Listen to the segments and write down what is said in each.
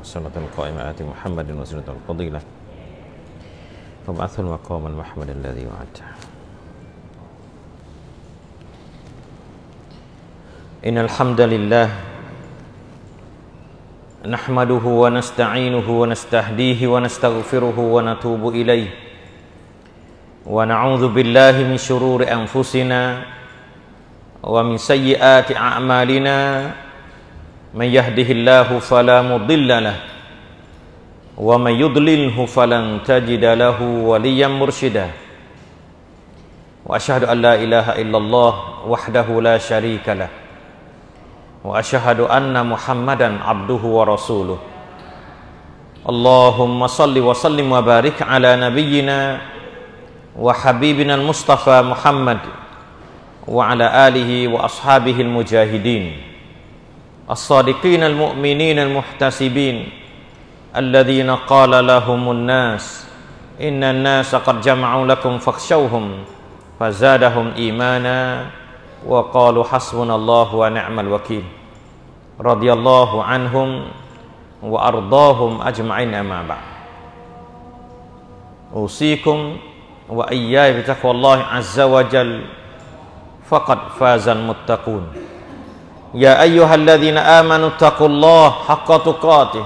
وسنة القائمة آت محمد وسنة الفضيلة فبعثوا المقام المحمد الذي وعدته إن الحمد لله نحمده ونستعينه ونستهديه ونستغفره ونتوب إليه ونعوذ بالله من شرور أنفسنا ومن سيئات أعمالنا من يهده الله فلا مضل له ومن يضلله فلن تجد له وليا مرشدا واشهد ان لا اله الا الله وحده لا شريك له واشهد ان محمدا عبده ورسوله اللهم صل وسلم وبارك على نبينا وحبيبنا المصطفى محمد وعلى اله واصحابه المجاهدين الصادقين المؤمنين المحتسبين الذين قال لهم الناس إن الناس قد جمعوا لكم فاخشوهم فزادهم إيمانا وقالوا حسبنا الله ونعم الوكيل رضي الله عنهم وأرضاهم أجمعين أما بعد أوصيكم وإياي بتقوى الله عز وجل فقد فاز المتقون يا أيها الذين آمنوا اتقوا الله حق تقاته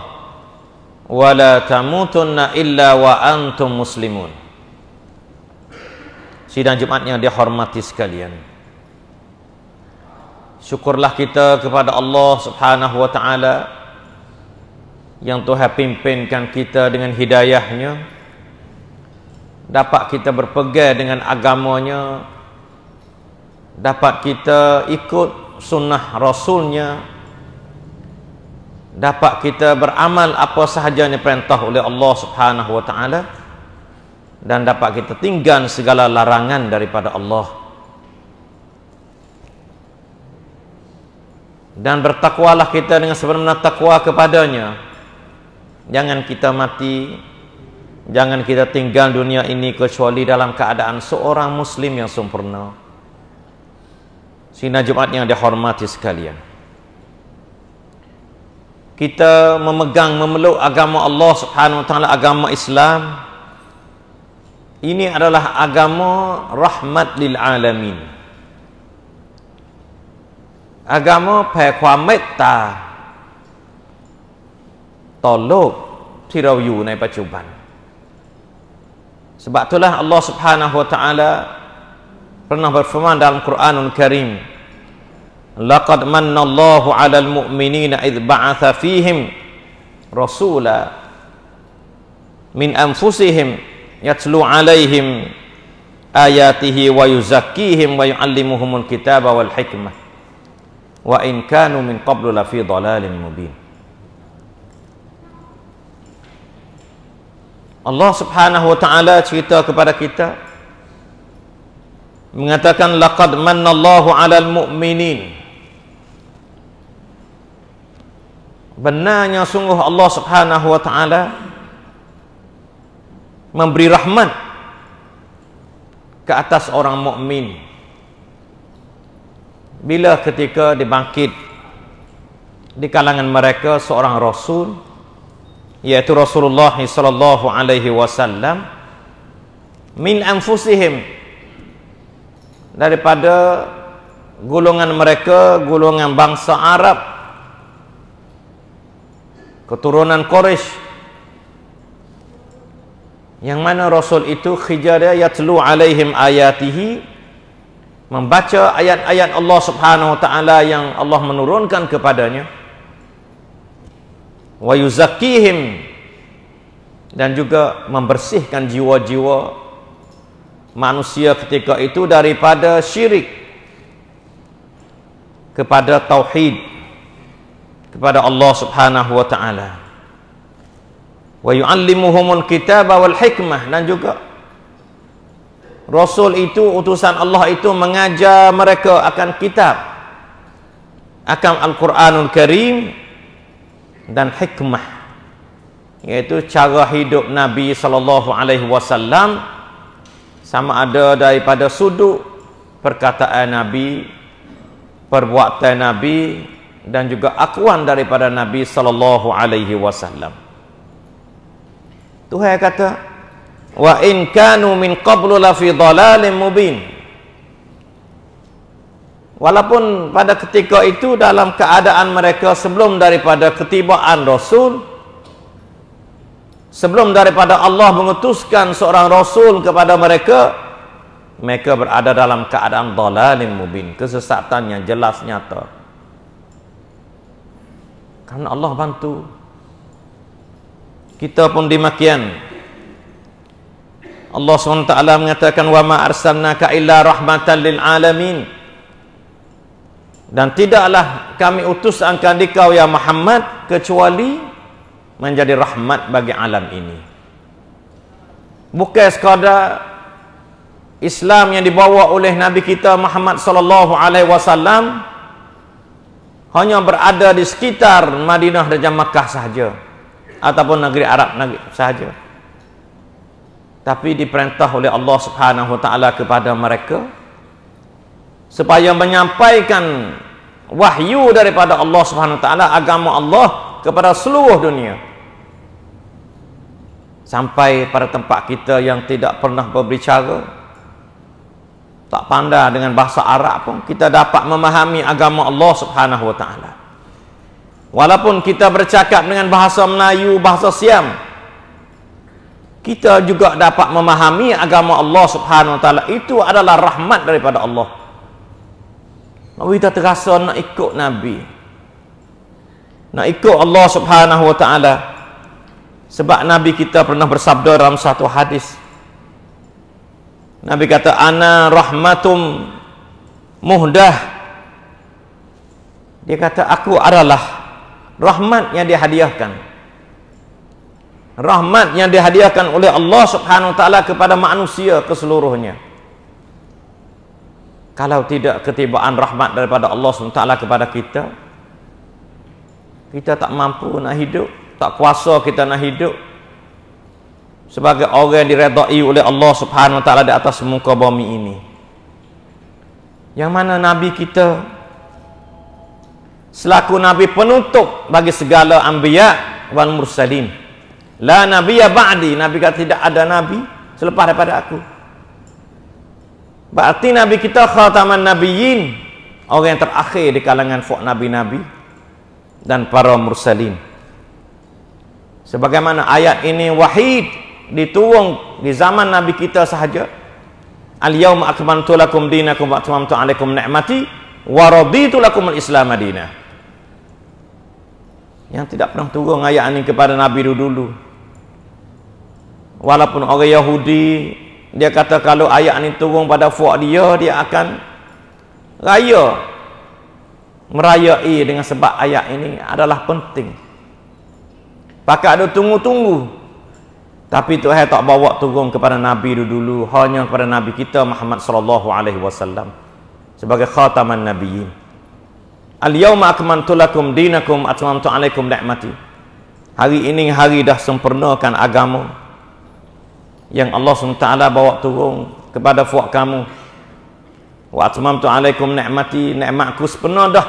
ولا تموتن إلا وأنتم مسلمون Sidang Jumat yang dihormati sekalian Syukurlah kita kepada Allah subhanahu wa ta'ala Yang Tuhan pimpinkan kita dengan hidayahnya Dapat kita berpegang dengan agamanya Dapat kita ikut sunnah rasulnya dapat kita beramal apa sahaja yang diperintah oleh Allah Subhanahu wa taala dan dapat kita tinggalkan segala larangan daripada Allah dan bertakwalah kita dengan sebenarnya takwa kepadanya jangan kita mati jangan kita tinggal dunia ini kecuali dalam keadaan seorang muslim yang sempurna Sina Jumat yang dihormati sekalian. Kita memegang memeluk agama Allah Subhanahu wa taala agama Islam. Ini adalah agama rahmat lil alamin. Agama pai Sebab metta ต่อโลกที่เราอยู่ในปัจจุบันสบับตุลาอัลลอฮฺ سبحانه และ Taala pernah berfirman dalam Quranul Karim laqad manna Allahu 'alal mu'minina id ba'atha fihim rasula min anfusihim yatlu 'alaihim ayatihi wa yuzakkihim wa yu'allimuhumul kitaba wal hikmah wa in kanu min qablu la fi dhalalin mubin Allah Subhanahu wa taala cerita kepada kita mengatakan laqad mannallahu 'alal mu'minin benarnya sungguh Allah Subhanahu wa taala memberi rahmat ke atas orang mukmin bila ketika dibangkit di kalangan mereka seorang rasul iaitu Rasulullah sallallahu alaihi wasallam min anfusihim daripada golongan mereka golongan bangsa Arab keturunan Quraisy yang mana rasul itu khijar yatlu alaihim ayatihi membaca ayat-ayat Allah Subhanahu wa taala yang Allah menurunkan kepadanya wa yuzakkihim dan juga membersihkan jiwa-jiwa manusia ketika itu daripada syirik kepada tauhid kepada Allah Subhanahu wa taala. Wa yu'allimuhumul kitaba wal hikmah dan juga Rasul itu utusan Allah itu mengajar mereka akan kitab akan Al-Quranul Karim dan hikmah yaitu cara hidup Nabi sallallahu alaihi wasallam sama ada daripada sudut perkataan Nabi, perbuatan Nabi dan juga akuan daripada Nabi sallallahu alaihi wasallam. Tuhan kata, "Wa in kanu min qablu la fi dhalalin mubin." Walaupun pada ketika itu dalam keadaan mereka sebelum daripada ketibaan Rasul, sebelum daripada Allah mengutuskan seorang rasul kepada mereka mereka berada dalam keadaan dalalim mubin kesesatan yang jelas nyata kerana Allah bantu kita pun demikian Allah SWT mengatakan wa ma ka illa rahmatan lil alamin dan tidaklah kami utus angkan dikau ya Muhammad kecuali menjadi rahmat bagi alam ini. Bukan sekadar Islam yang dibawa oleh Nabi kita Muhammad sallallahu alaihi wasallam hanya berada di sekitar Madinah dan Makkah sahaja ataupun negeri Arab sahaja. Tapi diperintah oleh Allah Subhanahu taala kepada mereka supaya menyampaikan wahyu daripada Allah Subhanahu taala agama Allah kepada seluruh dunia sampai pada tempat kita yang tidak pernah berbicara tak pandai dengan bahasa Arab pun kita dapat memahami agama Allah Subhanahu wa taala walaupun kita bercakap dengan bahasa Melayu bahasa Siam kita juga dapat memahami agama Allah Subhanahu wa taala itu adalah rahmat daripada Allah Nabi kita terasa nak ikut Nabi nak ikut Allah Subhanahu Wa Taala. Sebab Nabi kita pernah bersabda dalam satu hadis. Nabi kata ana rahmatum muhdah. Dia kata aku adalah rahmat yang dihadiahkan. Rahmat yang dihadiahkan oleh Allah Subhanahu Wa Taala kepada manusia keseluruhannya. Kalau tidak ketibaan rahmat daripada Allah Subhanahu Wa Taala kepada kita, kita tak mampu nak hidup tak kuasa kita nak hidup sebagai orang yang diredai oleh Allah Subhanahu Wa Taala di atas muka bumi ini yang mana nabi kita selaku nabi penutup bagi segala anbiya wal mursalin la nabiyya ba'di nabi kata tidak ada nabi selepas daripada aku berarti nabi kita khataman nabiyyin orang yang terakhir di kalangan fuk nabi-nabi dan para mursalin sebagaimana ayat ini wahid dituung di zaman nabi kita sahaja al yaum akmaltu lakum dinakum wa atmamtu alaikum ni'mati wa raditu lakum al islam madinah yang tidak pernah turun ayat ini kepada nabi dulu-dulu walaupun orang yahudi dia kata kalau ayat ini turun pada fuad dia dia akan raya merayai dengan sebab ayat ini adalah penting. Pakak ada tunggu-tunggu. Tapi Tuhan tak bawa turun kepada Nabi dulu-dulu, hanya kepada Nabi kita Muhammad sallallahu alaihi wasallam sebagai khataman nabiyyin. Al-yawma akmantu lakum dinakum atmamtu alaikum ni'mati. Hari ini hari dah sempurnakan agama yang Allah SWT bawa turun kepada fuak kamu. Wa atmamtu alaikum ni'mati, ni'matku sempurna dah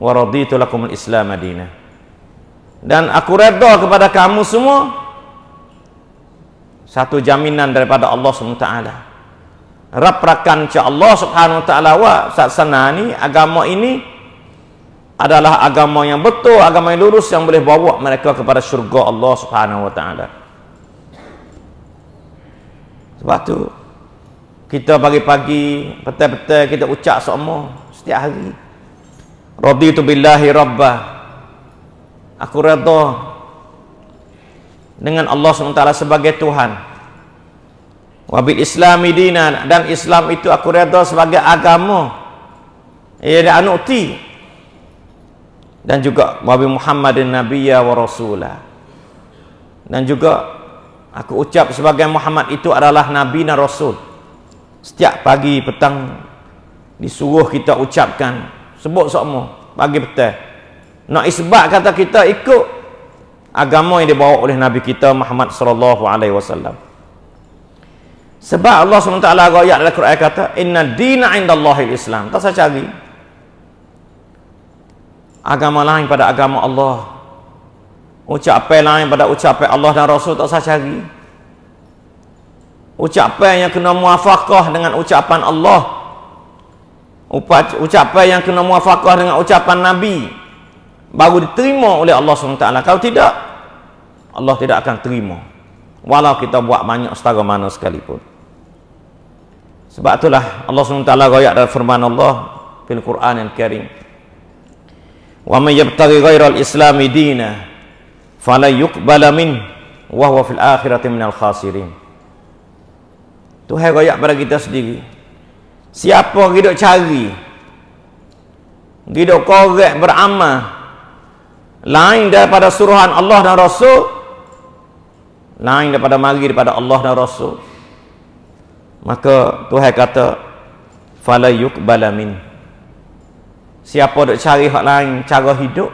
wa raditu lakum islam Madinah dan aku redha kepada kamu semua satu jaminan daripada Allah Subhanahu taala raprakan cha Allah Subhanahu wa taala wa sasanani agama ini adalah agama yang betul, agama yang lurus yang boleh bawa mereka kepada syurga Allah Subhanahu wa taala. Sebab tu kita pagi-pagi petang-petang kita ucap semua setiap hari. Raditu bilahi rabba Aku redha dengan Allah SWT sebagai Tuhan. Wabil Islam Islami dan Islam itu aku redha sebagai agama. Ya dan anuti. Dan juga wa bi Muhammadin nabiyya wa rasula. Dan juga aku ucap sebagai Muhammad itu adalah nabi dan rasul. Setiap pagi petang disuruh kita ucapkan sebut sokmo pagi petang nak isbat kata kita ikut agama yang dibawa oleh nabi kita Muhammad sallallahu alaihi wasallam sebab Allah SWT ayat dalam Quran kata inna dina inda Allahil Islam tak saya cari agama lain pada agama Allah ucapan lain pada ucapan Allah dan Rasul tak saya cari ucapan yang kena muafakah dengan ucapan Allah Upat, ucapan yang kena muafakah dengan ucapan Nabi baru diterima oleh Allah SWT kalau tidak Allah tidak akan terima walau kita buat banyak setara mana sekalipun sebab itulah Allah SWT rakyat dalam firman Allah fil Quran yang kering wa man yabtari ghaira al-islami dina fala yuqbala min wahwa huwa fil akhirati minal khasirin tu hai pada kita sendiri Siapa kita cari Kita korek beramah, Lain daripada suruhan Allah dan Rasul Lain daripada mari daripada Allah dan Rasul Maka Tuhan kata Fala yukbala min Siapa nak cari hak lain cara hidup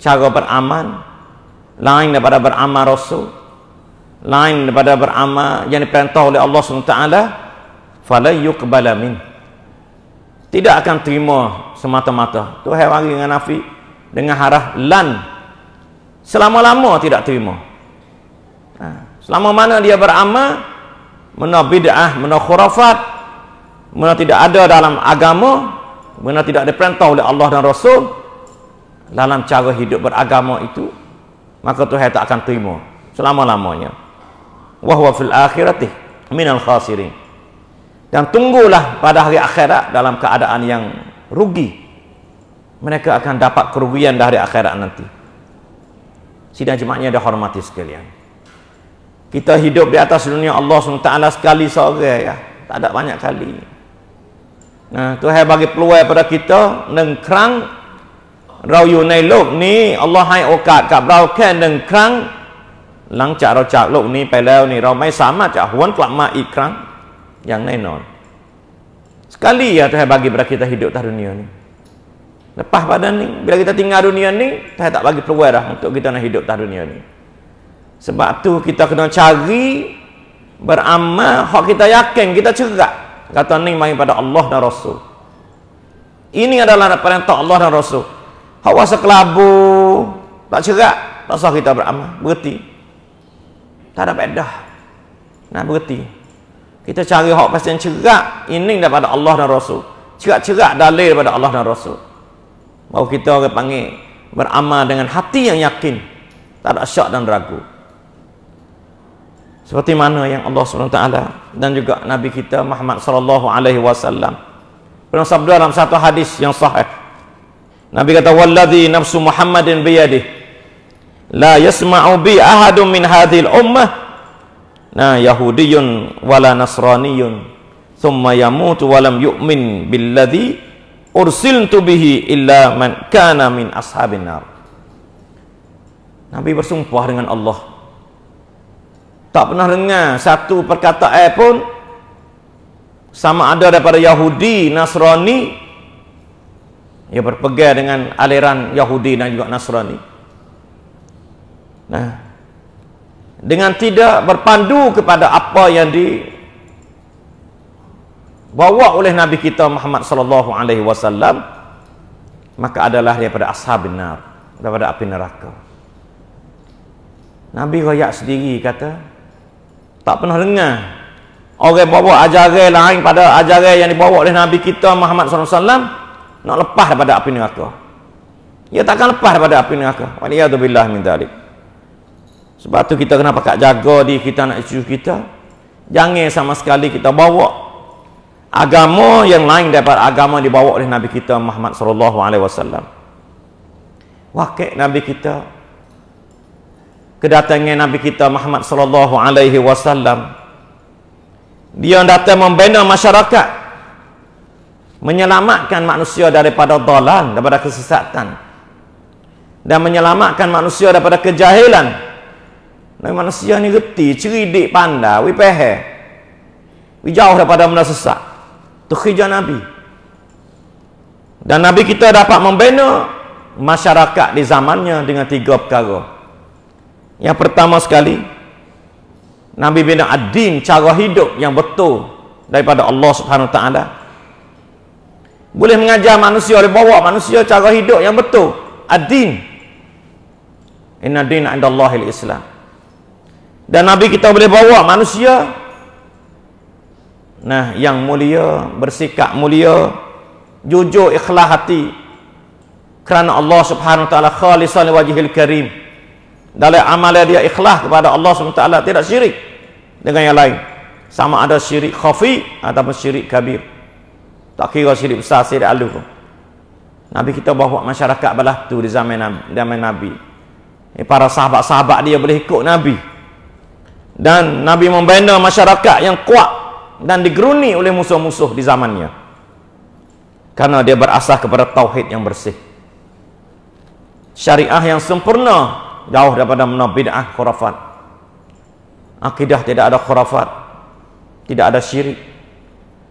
Cara beraman, Lain daripada beramah Rasul Lain daripada beramal yang diperintah oleh Allah SWT Maka falan yuqbala min tidak akan terima semata-mata tu hai mari dengan nafi dengan harah lan selama-lama tidak terima ha. selama mana dia beramal mena bid'ah mana khurafat mena tidak ada dalam agama mana tidak diperintah oleh Allah dan Rasul dalam cara hidup beragama itu maka Tuhan tak akan terima selama-lamanya wa huwa fil akhirati minal khasirin yang tunggulah pada hari akhirat dalam keadaan yang rugi. Mereka akan dapat kerugian dari akhirat nanti. Sidang jemaatnya ada hormati sekalian. Kita hidup di atas dunia Allah SWT sekali sore ya. Tak ada banyak kali. Nah, Tuhan bagi peluai pada kita nengkrang rau yu nai lok ni Allah hai okat kat rau ke kan nengkrang lang cak rau cak lok ni pai lew ni rau mai sama cak huan kelak mak ikrang yang lain non. Sekali ya Tuhan bagi pada kita hidup di dunia ni. Lepas pada ni, bila kita tinggal dunia ni, Tuhan tak bagi peluang dah untuk kita nak hidup di dunia ni. Sebab tu kita kena cari beramal hak kita yakin kita cerak kata ni mari pada Allah dan Rasul. Ini adalah perintah Allah dan Rasul. Hawa kelabu, tak cerak, tak sah kita beramal, berhenti. Tak ada pedah. Nak berhenti. Kita cari hak yang cerak ini daripada Allah dan Rasul. Cerak-cerak dalil daripada Allah dan Rasul. Baru kita orang panggil beramal dengan hati yang yakin. Tak ada syak dan ragu. Seperti mana yang Allah SWT dan juga Nabi kita Muhammad sallallahu alaihi wasallam pernah sabda dalam satu hadis yang sahih. Nabi kata wallazi nafsu Muhammadin biyadi la yasma'u bi ahadun min hadhihi al ummah na ha, yahudiyun wala nasraniyun thumma yamutu wa lam yu'min billadhi ursiltu bihi illa man kana min ashabin nar Nabi bersumpah dengan Allah tak pernah dengar satu perkataan pun sama ada daripada Yahudi, Nasrani yang berpegang dengan aliran Yahudi dan juga Nasrani. Nah, dengan tidak berpandu kepada apa yang di bawa oleh Nabi kita Muhammad sallallahu alaihi wasallam maka adalah daripada ashabin nar daripada api neraka Nabi royak sendiri kata tak pernah dengar orang bawa ajaran lain pada ajaran yang dibawa oleh Nabi kita Muhammad sallallahu alaihi wasallam nak lepas daripada api neraka ia takkan lepas daripada api neraka wa ni'udzubillah min dzalik sebab tu kita kena pakat jaga diri kita nak isu kita. Jangan sama sekali kita bawa agama yang lain daripada agama dibawa oleh Nabi kita Muhammad sallallahu alaihi wasallam. Wakil Nabi kita kedatangan Nabi kita Muhammad sallallahu alaihi wasallam dia datang membina masyarakat menyelamatkan manusia daripada dalal daripada kesesatan dan menyelamatkan manusia daripada kejahilan lain manusia ni reti, ceridik, pandai, wih pehe. Wih jauh daripada benda sesak. Tu kerja Nabi. Dan Nabi kita dapat membina masyarakat di zamannya dengan tiga perkara. Yang pertama sekali, Nabi bina ad-din, cara hidup yang betul daripada Allah Subhanahu Taala. Boleh mengajar manusia, boleh bawa manusia cara hidup yang betul. Ad-din. Inna din inda Allahil Islam dan Nabi kita boleh bawa manusia nah yang mulia bersikap mulia jujur ikhlas hati kerana Allah subhanahu wa ta'ala khalisan wajihil karim dalam amal dia ikhlas kepada Allah subhanahu wa ta'ala tidak syirik dengan yang lain sama ada syirik khafi atau syirik kabir tak kira syirik besar syirik alu Nabi kita bawa masyarakat belah tu di zaman Nabi, zaman Nabi. Eh, para sahabat-sahabat dia boleh ikut Nabi dan Nabi membina masyarakat yang kuat dan digeruni oleh musuh-musuh di zamannya karena dia berasah kepada tauhid yang bersih syariah yang sempurna jauh daripada mana bid'ah khurafat akidah tidak ada khurafat tidak ada syirik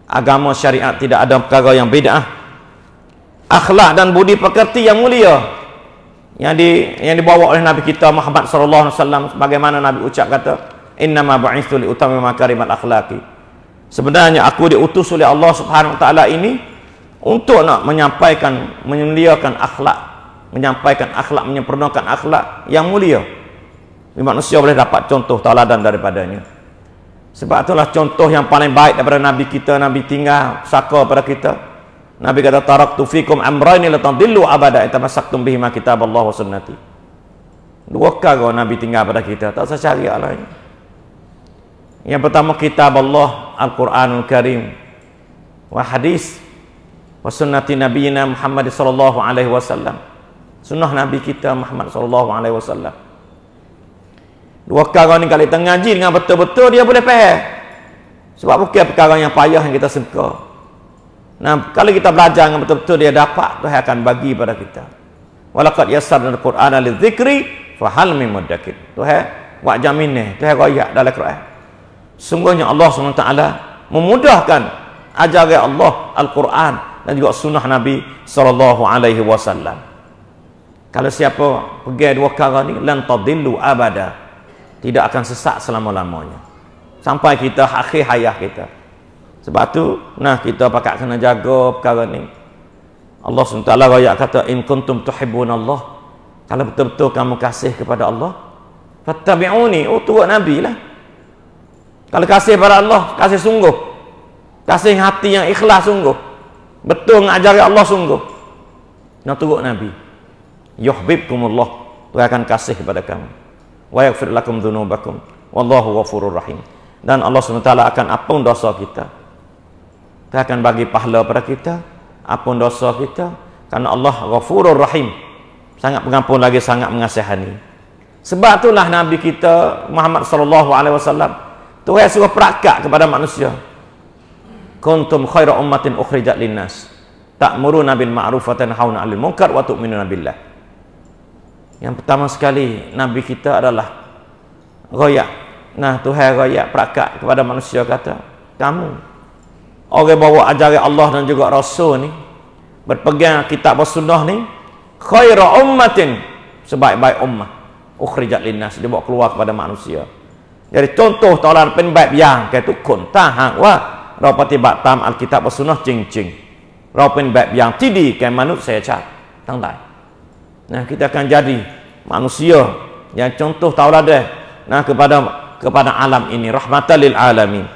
agama syariat tidak ada perkara yang bid'ah akhlak dan budi pekerti yang mulia yang di yang dibawa oleh nabi kita Muhammad sallallahu alaihi wasallam sebagaimana nabi ucap kata innama ba'istu li utami makarimal akhlaqi sebenarnya aku diutus oleh Allah Subhanahu wa taala ini untuk nak menyampaikan menyemuliakan akhlak menyampaikan akhlak menyempurnakan akhlak yang mulia di manusia boleh dapat contoh tauladan daripadanya sebab itulah contoh yang paling baik daripada nabi kita nabi tinggal saka pada kita Nabi kata taraktu fikum amrayni la tadillu abada in tamassaktum bihima kitab Allah wa sunnati. Dua kagak Nabi tinggal pada kita, tak usah cari alahnya. Yang pertama kitab Allah Al-Quranul Karim wa hadis wa sunnati nabiyina Muhammad sallallahu alaihi wasallam. Sunnah nabi kita Muhammad sallallahu alaihi wasallam. Dua perkara ni kalau kita ngaji dengan betul-betul dia boleh faham. Sebab bukan perkara yang payah yang kita suka. Nah, kalau kita belajar dengan betul-betul dia dapat Tuhan akan bagi pada kita. Walaqad yassarna al-Qur'ana lidzikri fa hal min mudakkir. Tuhan wa jaminne, Tuhan royak dalam Quran. Sungguhnya Allah SWT memudahkan ajaran Allah Al-Quran dan juga sunnah Nabi sallallahu alaihi wasallam. Kalau siapa pergi dua kara ni lan tadillu abada. Tidak akan sesak selama-lamanya. Sampai kita akhir hayat kita. Sebab tu nah kita pakai kena jaga perkara ni. Allah SWT taala kata in kuntum tuhibbun Allah. Kalau betul-betul kamu kasih kepada Allah, fattabi'uni, oh tu nabi lah. Kalau kasih pada Allah, kasih sungguh. Kasih hati yang ikhlas sungguh. Betul mengajari Allah sungguh. Nak tunggu Nabi. Yuhbibkumullah. Tuhan akan kasih kepada kamu. Wa yakfir lakum dunubakum. Wallahu wafurur rahim. Dan Allah SWT akan apun dosa kita. Dia akan bagi pahala pada kita. apun dosa kita. Karena Allah wafurur rahim. Sangat pengampun lagi, sangat mengasihani. Sebab itulah Nabi kita Muhammad sallallahu alaihi wasallam Tuhan suruh perakat kepada manusia. Kuntum khaira ummatin ukhrijat linnas. muru bin ma'rufatan hauna 'alil munkar wa tu'minuna billah. Yang pertama sekali nabi kita adalah royak. Nah, Tuhan royak perakat kepada manusia kata, kamu orang bawa ajaran Allah dan juga rasul ni berpegang kitab bersunah ni khaira ummatin sebaik-baik ummah ukhrijat linnas dibawa keluar kepada manusia. Jadi contoh tolar penbaik yang kaitu kun tahang wa Rau pati baktam Alkitab wa cing cing Rau penbaik yang tidi ke manusia cat Tang Nah kita akan jadi manusia yang contoh tauladah nah kepada kepada alam ini rahmatan alamin.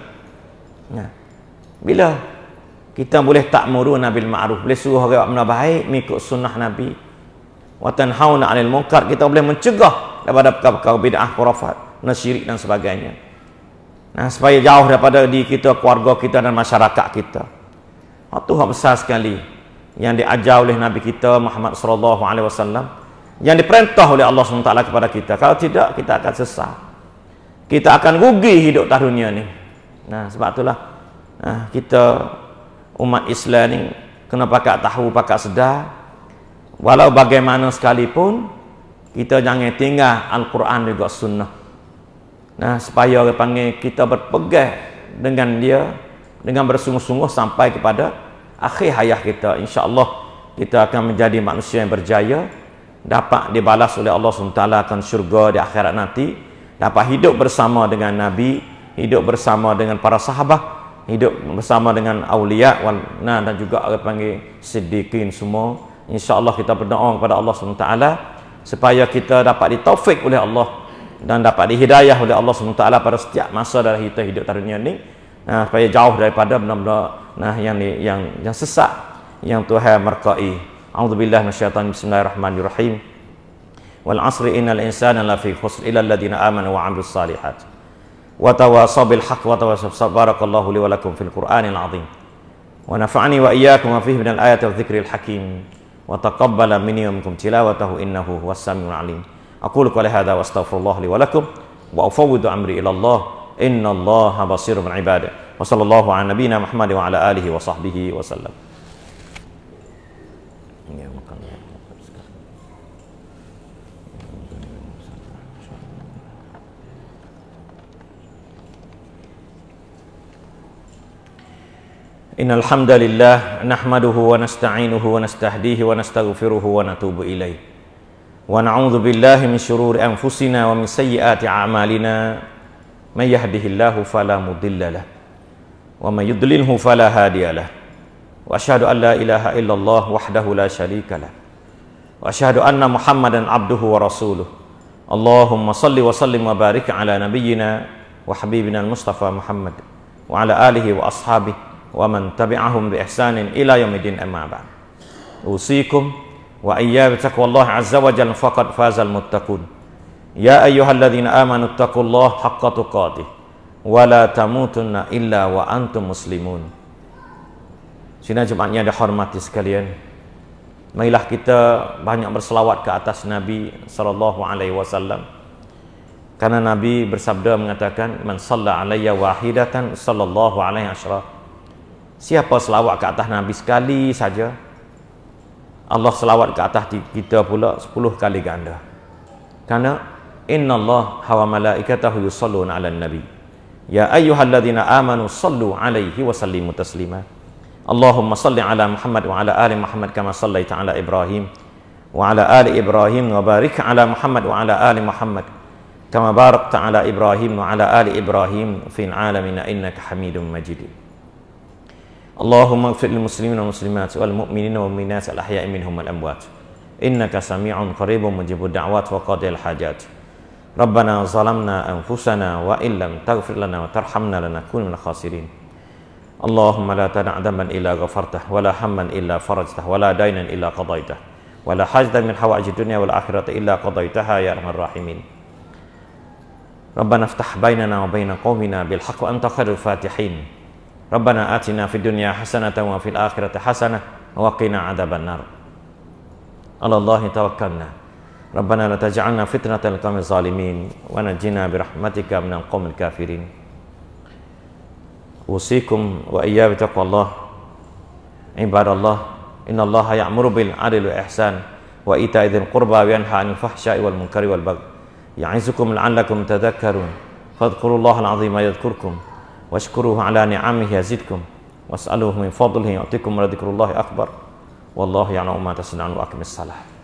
Nah. Bila kita boleh tak muru nabil ma'ruf, boleh suruh orang buat benda sunnah nabi. Wa tanhauna 'anil munkar, kita boleh mencegah daripada perkara-perkara bid'ah nasyirik dan sebagainya. Nah, supaya jauh daripada di kita, keluarga kita dan masyarakat kita. Oh, Tuhan besar sekali yang diajar oleh Nabi kita Muhammad sallallahu alaihi wasallam yang diperintah oleh Allah SWT kepada kita. Kalau tidak, kita akan sesat. Kita akan rugi hidup tak dunia ni. Nah, sebab itulah nah, kita umat Islam ni kena pakat tahu, pakat sedar. Walau bagaimana sekalipun, kita jangan tinggal Al-Quran juga sunnah. Nah, supaya orang panggil kita berpegang dengan dia dengan bersungguh-sungguh sampai kepada akhir hayat kita. Insya-Allah kita akan menjadi manusia yang berjaya dapat dibalas oleh Allah SWT akan syurga di akhirat nanti dapat hidup bersama dengan Nabi hidup bersama dengan para sahabat hidup bersama dengan awliya nah, dan juga orang panggil siddiqin semua Insya Allah kita berdoa kepada Allah SWT supaya kita dapat ditaufik oleh Allah dan dapat dihidayah oleh Allah SWT pada setiap masa dalam kita hidup di dunia ini nah, supaya jauh daripada benda-benda nah, yang, yang, yang sesak, yang Tuhan merkai A'udzubillah masyaitan bismillahirrahmanirrahim wal asri innal insana lafi khusr ila alladhina amanu wa amru salihat wa tawasabil haq wa tawasabil barakallahu li fil quranil azim wa nafa'ani wa iyaakum wa fihi minal ayat wa zikri al-hakim wa taqabbala minyumkum tilawatahu innahu huwa alim أقول قولي هذا وأستغفر الله لي ولكم وأفوض أمري إلى الله إن الله بصير من عباده وصلى الله على نبينا محمد وعلى آله وصحبه وسلم إن الحمد لله نحمده ونستعينه ونستهديه ونستغفره ونتوب إليه ونعوذ بالله من شرور أنفسنا ومن سيئات أعمالنا من يهده الله فلا مضل له ومن يضلله فلا هادي له وأشهد أن لا إله إلا الله وحده لا شريك له وأشهد أن محمدا عبده ورسوله اللهم صل وسلم وبارك على نبينا وحبيبنا المصطفى محمد وعلى آله وأصحابه ومن تبعهم بإحسان إلى يوم الدين أما بعد أوصيكم wa iyyaka Allah azza wa jalla faqad fazal muttaqun ya ayyuhalladzina amanu taqullaha haqqa tuqatih wa la tamutunna illa wa antum muslimun Sina jemaah ada hormati sekalian Marilah kita banyak berselawat ke atas Nabi sallallahu alaihi wasallam. Karena Nabi bersabda mengatakan man salla alayya wahidatan sallallahu alaihi asyra. Siapa selawat ke atas Nabi sekali saja, Allah selawat ke atas kita pula 10 kali ganda. Karena inna Allah hawa malaikatahu yusallun ala nabi. Ya ayyuhalladzina amanu sallu alaihi wa sallimu taslima. Allahumma salli ala Muhammad wa ala ali Muhammad kama sallaita taala Ibrahim wa ala ali Ibrahim wa barik ala Muhammad wa ala ali Muhammad kama barik taala Ibrahim wa ala ali Ibrahim fil alamin innaka Hamidum majidin. اللهم اغفر للمسلمين والمسلمات والمؤمنين والمؤمنات الأحياء منهم والأموات إنك سميع قريب مجيب الدعوات وقاضي الحاجات ربنا ظلمنا أنفسنا وإن لم تغفر لنا وترحمنا لنكون من الخاسرين اللهم لا تدع ذنبا إلا غفرته ولا هما إلا فرجته ولا دينا إلا قضيته ولا حاجة من حوائج الدنيا والآخرة إلا قضيتها يا أرحم الراحمين ربنا افتح بيننا وبين قومنا بالحق وأنت خير الفاتحين ربنا آتنا في الدنيا حسنة وفي الآخرة حسنة وقنا عذاب النار على الله توكلنا ربنا لا تجعلنا فتنة للقوم الظالمين ونجنا برحمتك من القوم الكافرين أوصيكم وإياه بتقوى الله عباد الله إن الله يأمر بالعدل والإحسان وإيتاء ذي القربى وينهى عن الفحشاء والمنكر والبغي يعزكم لعلكم تذكرون فاذكروا الله العظيم يذكركم واشكروه على نعمه يزدكم واسألوه من فضله يعطيكم ولذكر الله أكبر والله يعلم ما تصنعون وأكمل الصلاة